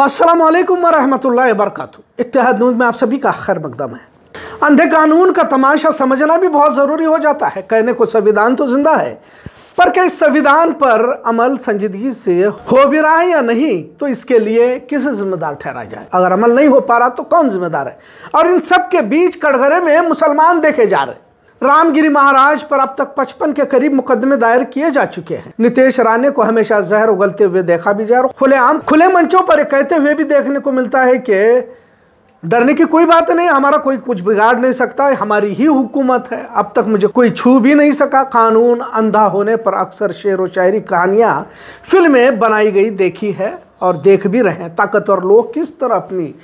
अस्सलाम वालेकुम वरहमतुल्लाहि वबरकاتہ इत्तेहाद न्यूज़ में आप सभी का खैर मकदम है अंधे कानून का तमाशा समझना भी बहुत ज़रूरी हो जाता है कहने को संविधान तो जिंदा है पर क्या इस संविधान पर अमल संजीदगी से हो भी रहा है या नहीं तो इसके लिए किसे जिम्मेदार ठहरा जाए अगर अमल नहीं हो पा रहा तो कौन जिम्मेदार है और इन सब के बीच कड़घरे में मुसलमान देखे जा रहे हैं रामगिरी महाराज पर अब तक पचपन के करीब मुकदमे दायर किए जा चुके हैं नितेश राणे को हमेशा जहर उगलते हुए देखा भी जा रहा आम खुले मंचों पर कहते हुए भी देखने को मिलता है कि डरने की कोई बात नहीं हमारा कोई कुछ बिगाड़ नहीं सकता हमारी ही हुकूमत है अब तक मुझे कोई छू भी नहीं सका कानून अंधा होने पर अक्सर शेर व शायरी कहानियाँ फिल्में बनाई गई देखी है और देख भी रहे हैं ताकतवर लोग किस तरह अपनी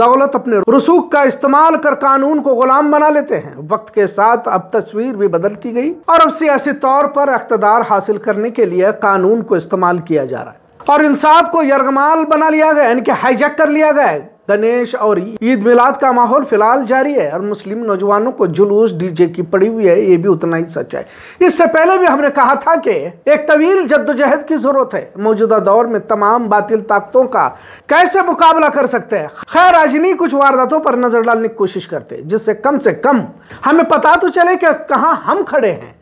दौलत अपने रसूख का इस्तेमाल कर कानून को गुलाम बना लेते हैं वक्त के साथ अब तस्वीर भी बदलती गई और अब सियासी तौर पर अख्तदार हासिल करने के लिए कानून को इस्तेमाल किया जा रहा है और इंसाफ को यरगमाल बना लिया गया इनके हाईजैक कर लिया गया गणेश और ईद मिलाद का माहौल फिलहाल जारी है और मुस्लिम नौजवानों को जुलूस डीजे की पड़ी हुई है ये भी उतना ही सच है इससे पहले भी हमने कहा था कि एक तवील जद्दोजहद की जरूरत है मौजूदा दौर में तमाम बातिल ताकतों का कैसे मुकाबला कर सकते हैं खैर आजनी कुछ वारदातों पर नजर डालने की कोशिश करते जिससे कम से कम हमें पता तो चले कि कहाँ हम खड़े हैं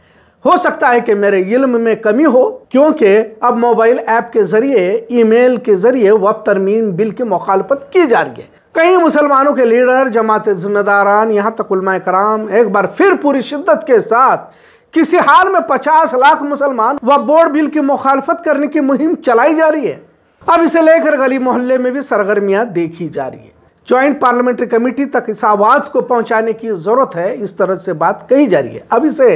हो सकता है कि मेरे इल्म में कमी हो क्योंकि अब मोबाइल ऐप के ज़रिए ईमेल के ज़रिए वक्त तरमीम बिल की मुखालफत की जा रही है कई मुसलमानों के लीडर जमात जिम्मेदारान यहाँ तक उलमा कराम एक बार फिर पूरी शिद्दत के साथ किसी हाल में 50 लाख मुसलमान व बोर्ड बिल की मुखालफत करने की मुहिम चलाई जा रही है अब इसे लेकर गली मोहल्ले में भी सरगर्मियाँ देखी जा रही है ज्वाइंट पार्लियामेंट्री कमेटी तक इस आवाज़ को पहुंचाने की ज़रूरत है इस तरह से बात कही जा रही है अब इसे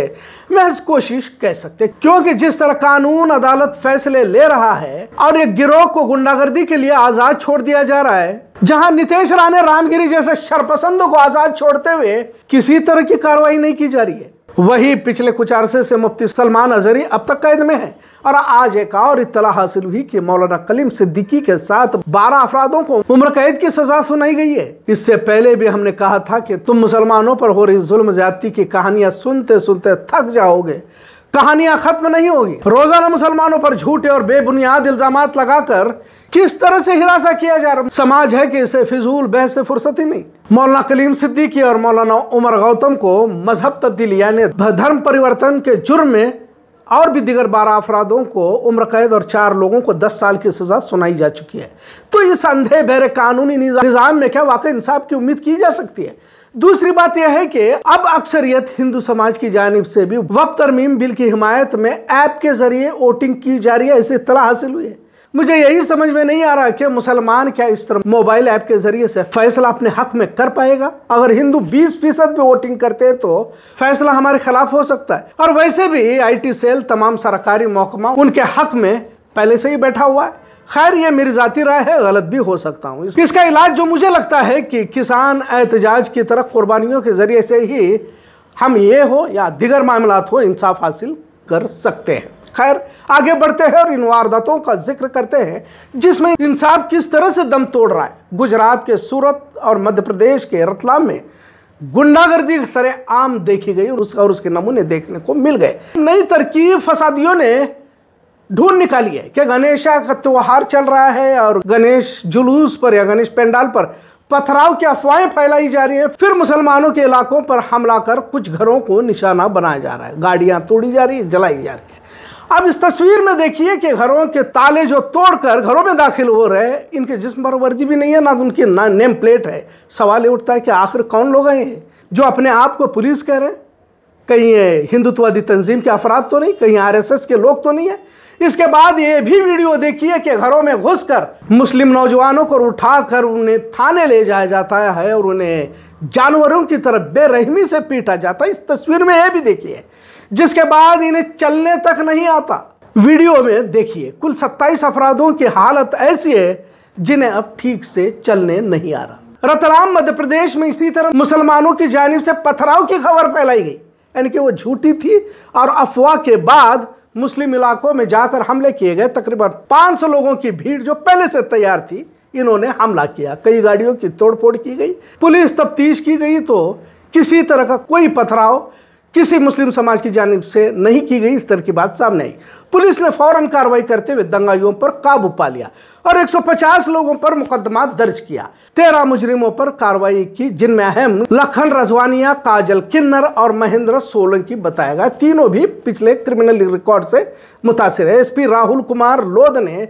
महज कोशिश कह सकते क्योंकि जिस तरह कानून अदालत फैसले ले रहा है और एक गिरोह को गुंडागर्दी के लिए आज़ाद छोड़ दिया जा रहा है जहां नितेश राणे रामगिरी जैसे शरपसंदों को आज़ाद छोड़ते हुए किसी तरह की कार्रवाई नहीं की जा रही है वही पिछले कुछ अरसे से मुफ्ती सलमान अजहरी अब तक कैद में है और आज एक और इतला हासिल हुई कि मौलाना कलीम सिद्दीकी के साथ 12 अफराधों को उम्र कैद की सजा सुनाई गई है इससे पहले भी हमने कहा था कि तुम मुसलमानों पर हो रही जुल्म ज्यादती की कहानियां सुनते सुनते थक जाओगे कहानियां खत्म नहीं होगी रोजाना मुसलमानों पर झूठे और बेबुनियाद इल्जाम लगाकर किस तरह से हिरासा किया जा रहा समाज है कि इसे फिजूल बहस से फुर्सत ही नहीं मौलाना कलीम सिद्दीकी और मौलाना उमर गौतम को मजहब तब्दीली यानी धर्म परिवर्तन के जुर्म में और भी दिगर बारह अफरादों को उम्र कैद और चार लोगों को दस साल की सजा सुनाई जा चुकी है तो इस अंधे बहरे कानूनी निज़ाम में क्या वाकई इंसाफ की उम्मीद की जा सकती है दूसरी बात यह है कि अब अक्सरियत हिंदू समाज की जानब से भी वक्त तरमीम बिल की हिमायत में ऐप के जरिए वोटिंग की जा रही है ऐसी इतला हासिल हुई है मुझे यही समझ में नहीं आ रहा कि मुसलमान क्या इस तरह मोबाइल ऐप के जरिए से फैसला अपने हक में कर पाएगा अगर हिंदू 20 फीसद भी वोटिंग करते हैं तो फैसला हमारे खिलाफ हो सकता है और वैसे भी आईटी सेल तमाम सरकारी महकमा उनके हक में पहले से ही बैठा हुआ है खैर ये मेरी ज़ाती राय है गलत भी हो सकता हूँ इसका इलाज जो मुझे लगता है कि किसान एहतजाज की तरफ कुर्बानियों के ज़रिए से ही हम ये हो या दिगर मामला हो इंसाफ हासिल कर सकते हैं खैर आगे बढ़ते हैं और इन वारदातों का जिक्र करते हैं जिसमें इंसाफ किस तरह से दम तोड़ रहा है गुजरात के सूरत और मध्य प्रदेश के रतलाम में गुंडागर्दी सरे आम देखी गई और उसका और उसके नमूने देखने को मिल गए नई तरकीब फसादियों ने ढूंढ निकाली है गणेशा का त्यौहार चल रहा है और गणेश जुलूस पर या गणेश पंडाल पर पथराव की अफवाहें फैलाई जा रही है फिर मुसलमानों के इलाकों पर हमला कर कुछ घरों को निशाना बनाया जा रहा है गाड़ियां तोड़ी जा रही है जलाई जा रही है अब इस तस्वीर में देखिए कि घरों के ताले जो तोड़कर घरों में दाखिल हो रहे हैं इनके जिसम पर वर्दी भी नहीं है ना उनकी ना नेम प्लेट है सवाल ये उठता है कि आखिर कौन लोग हैं जो अपने आप को पुलिस कह रहे हैं कहीं हिंदुत्ववादी तंजीम के अफराद तो नहीं कहीं आरएसएस के लोग तो नहीं है इसके बाद ये भी वीडियो देखिए कि घरों में घुसकर मुस्लिम नौजवानों को उठाकर उन्हें थाने ले जाया जाता है और उन्हें जानवरों की तरफ बेरहमी से पीटा जाता है इस तस्वीर में यह भी देखिए जिसके बाद इन्हें चलने तक नहीं आता वीडियो में देखिए कुल सत्ताईस अफराधों की हालत ऐसी है जिन्हें अब ठीक से चलने नहीं आ रहा रतलाम मध्य प्रदेश में इसी तरह मुसलमानों की जानब से पथराव की खबर फैलाई गई यानी कि वो झूठी थी और अफवाह के बाद मुस्लिम इलाकों में जाकर हमले किए गए तकरीबन 500 लोगों की भीड़ जो पहले से तैयार थी इन्होंने हमला किया कई गाड़ियों की तोड़फोड़ की गई पुलिस तफ्तीश की गई तो किसी तरह का कोई पथराव किसी मुस्लिम समाज की जानब से नहीं की गई इस तरह की बात सामने आई पुलिस ने फौरन कार्रवाई करते हुए दंगाइयों पर काबू पा लिया और 150 लोगों पर मुकदमा दर्ज किया तेरह मुजरिमों पर कार्रवाई की जिनमें अहम लखन रजवानिया काजल किन्नर और महेंद्र सोलंकी बताया गया तीनों भी पिछले क्रिमिनल रिकॉर्ड से मुतासर है एसपी राहुल कुमार लोद ने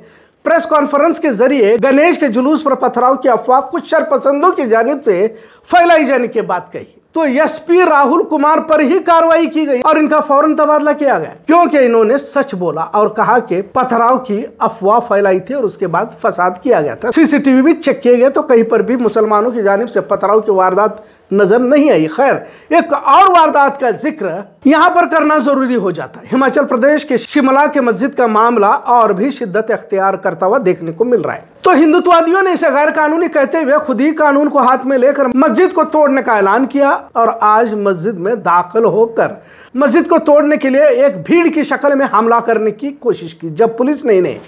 प्रेस कॉन्फ्रेंस के जरिए गणेश के जुलूस पर पथराव की अफवाह कुछ शरपसंदों की जानब से फैलाई जाने की बात कही तो एसपी राहुल कुमार पर ही कार्रवाई की गई और इनका फौरन तबादला किया गया क्योंकि इन्होंने सच बोला और कहा कि पथराव की अफवाह फैलाई थी और उसके बाद फसाद किया गया था सीसीटीवी भी चेक किए गए तो कहीं पर भी मुसलमानों की जानब से पथराव की वारदात नजर नहीं आई खैर एक और वारदात का जिक्र यहाँ पर करना जरूरी हो जाता है हिमाचल प्रदेश के शिमला के मस्जिद का मामला और भी शिद्दत अख्तियार करता हुआ देखने को मिल रहा है तो हिंदुत्ववादियों ने इसे गैर कानूनी कहते हुए खुद ही कानून को हाथ में लेकर मस्जिद को तोड़ने का ऐलान किया और आज मस्जिद में दाखिल होकर मस्जिद को तोड़ने के लिए एक भीड़ की शक्ल में हमला करने की कोशिश की जब पुलिस ने इन्हें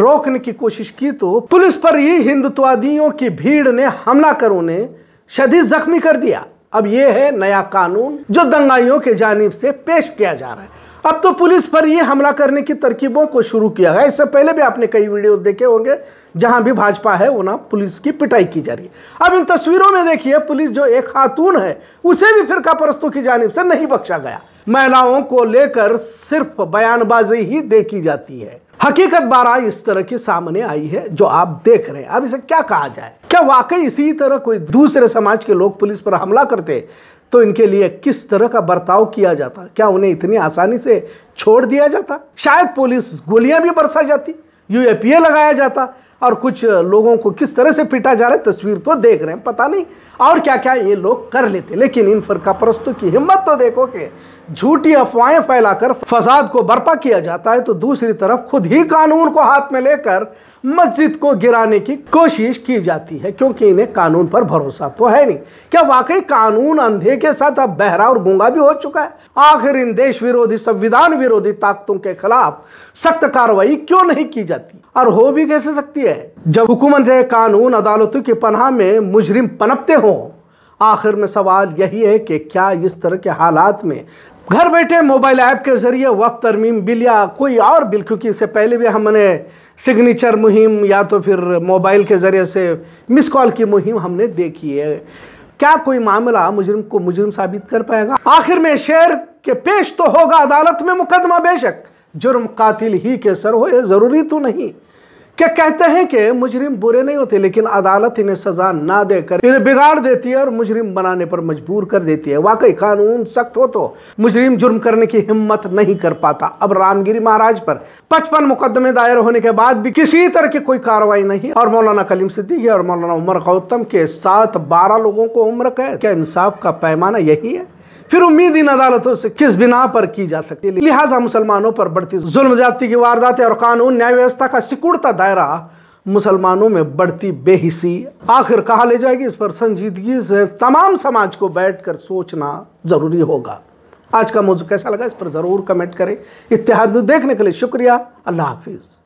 रोकने की कोशिश की तो पुलिस पर ही हिंदुत्वादियों की भीड़ ने हमला कर उन्हें शदीद जख्मी कर दिया अब यह है नया कानून जो दंगाइयों के जानीब से पेश किया जा रहा है अब तो पुलिस पर ये हमला करने की तरकीबों को शुरू किया गया इससे पहले भी आपने कई वीडियो देखे होंगे जहां भी भाजपा है वो पुलिस की पिटाई की जा रही है अब इन तस्वीरों में देखिए पुलिस जो एक खातून है उसे भी का परस्तों की जानब से नहीं बख्शा गया महिलाओं को लेकर सिर्फ बयानबाजी ही देखी जाती है हकीकत बारह इस तरह की सामने आई है जो आप देख रहे हैं अब इसे क्या कहा जाए क्या वाकई इसी तरह कोई दूसरे समाज के लोग पुलिस पर हमला करते तो इनके लिए किस तरह का बर्ताव किया जाता क्या उन्हें इतनी आसानी से छोड़ दिया जाता शायद पुलिस गोलियां भी बरसा जाती यूएपीए लगाया जाता और कुछ लोगों को किस तरह से पीटा जा रहा है तस्वीर तो देख रहे हैं पता नहीं और क्या क्या ये लोग कर लेते लेकिन इन फरका परस्तों की हिम्मत तो देखो कि झूठी अफवाहें फैलाकर फसाद को बर्पा किया जाता है तो दूसरी तरफ खुद ही कानून को हाथ में लेकर मस्जिद को गिराने की कोशिश की जाती है क्योंकि इन्हें कानून पर भरोसा तो है नहीं क्या वाकई कानून अंधे के साथ अब बहरा और गूंगा भी हो चुका है आखिर इन देश विरोधी संविधान विरोधी ताकतों के खिलाफ सख्त कार्रवाई क्यों नहीं की जाती और हो भी कैसे सकती है जब हुकूमत कानून अदालतों की पनाह में मुजरिम पनपते हों आखिर में सवाल यही है कि क्या इस तरह के हालात में घर बैठे मोबाइल ऐप के ज़रिए वक्त तरमीम बिल या कोई और बिल क्योंकि इससे पहले भी हमने सिग्नेचर मुहिम या तो फिर मोबाइल के ज़रिए से मिस कॉल की मुहिम हमने देखी है क्या कोई मामला मुजरिम को मुजरिम साबित कर पाएगा आखिर में शेर के पेश तो होगा अदालत में मुकदमा बेशक जुर्म कातिल ही के सर हो ये ज़रूरी तो नहीं क्या कहते हैं कि मुजरिम बुरे नहीं होते लेकिन अदालत इन्हें सजा ना देकर इन्हें बिगाड़ देती है और मुजरिम बनाने पर मजबूर कर देती है वाकई कानून सख्त हो तो मुजरिम जुर्म करने की हिम्मत नहीं कर पाता अब रामगिरी महाराज पर पचपन मुकदमे दायर होने के बाद भी किसी तरह की कोई कार्रवाई नहीं और मौलाना कलीम सिद्दीकी और मौलाना उमर गौतम के साथ बारह लोगों को उम्र कैद क्या इंसाफ का पैमाना यही है फिर उम्मीद इन अदालतों से किस बिना पर की जा सकती है लिहाजा मुसलमानों पर बढ़ती जुल्म जाति की वारदातें और कानून न्याय व्यवस्था का सिकुड़ता दायरा मुसलमानों में बढ़ती बेहिसी आखिर कहा ले जाएगी इस पर संजीदगी से तमाम समाज को बैठकर सोचना ज़रूरी होगा आज का मौजूद कैसा लगा इस पर ज़रूर कमेंट करें इतिहाद देखने के लिए शुक्रिया अल्लाह हाफिज़